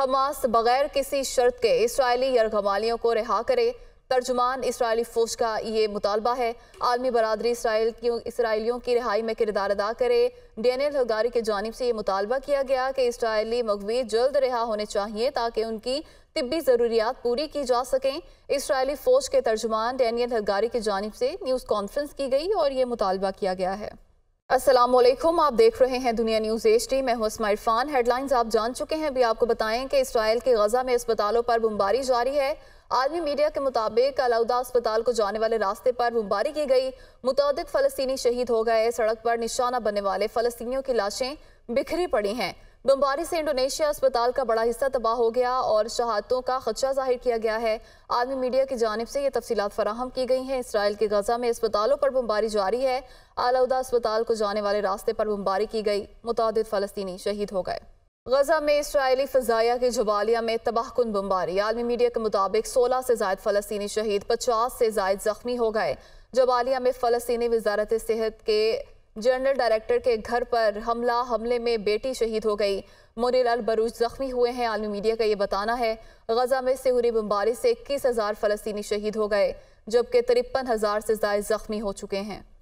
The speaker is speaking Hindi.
हमास बगैर किसी शर्त के इसराइली यरगमालियों को रिहा करे तर्जुमान इसराइली फौज का ये मुतालबा है आलमी बरदरी इसराइल की इसराइलियों की रिहाई में किरदार अदा करे डैनियल हगारी की जानब से ये मुतालबा किया गया कि इसराइली मगवी जल्द रिहा होने चाहिए ताकि उनकी तबी ज़रूरियात पूरी की जा सकें इसराइली फ़ौज के तर्जुमान डैनियल हगारी की जानब से न्यूज़ कॉन्फ्रेंस की गई और ये मुतालबा किया गया है असलम आप देख रहे हैं दुनिया न्यूज़ एच डी मैं हसमा इरफान हेडलाइंस आप जान चुके हैं अभी आपको बताएं कि इसराइल के गजा में अस्पतालों पर बमबारी जारी है आलमी मीडिया के मुताबिक अलाउदा अस्पताल को जाने वाले रास्ते पर बमबारी की गई मुतद फलस्तनी शहीद हो गए सड़क पर निशाना बनने वाले फलस्तियों की लाशें बिखरी पड़ी हैं बमबारी से इंडोनेशिया अस्पताल का बड़ा हिस्सा तबाह हो गया और शहादतों का खदशा जाहिर किया गया है आर्मी मीडिया की जानब से ये तफसीत फराहम की गई हैं इसराइल के गजा में अस्पतालों पर बमबारी जारी है आलाउदा अस्पताल को जाने वाले रास्ते पर बमबारी की गई मुतद फ़लस्तनी शहीद हो गए गजा में इसराइली फ़जाया के जबालिया में तबाहकुन बमबारी आलमी मीडिया के मुताबिक सोलह से जायद फ़लस्तनी शहीद पचास से जायद ज़ख्मी हो गए जबालिया में फ़लस्तनी वजारत सेहत के जनरल डायरेक्टर के घर पर हमला हमले में बेटी शहीद हो गई मोनीलाल बरूच जख्मी हुए हैं आलमी मीडिया का ये बताना है गजा में हुई बमबारी से इक्कीस हज़ार फलस्तनी शहीद हो गए जबकि तिरपन हज़ार से जायद जख्मी हो चुके हैं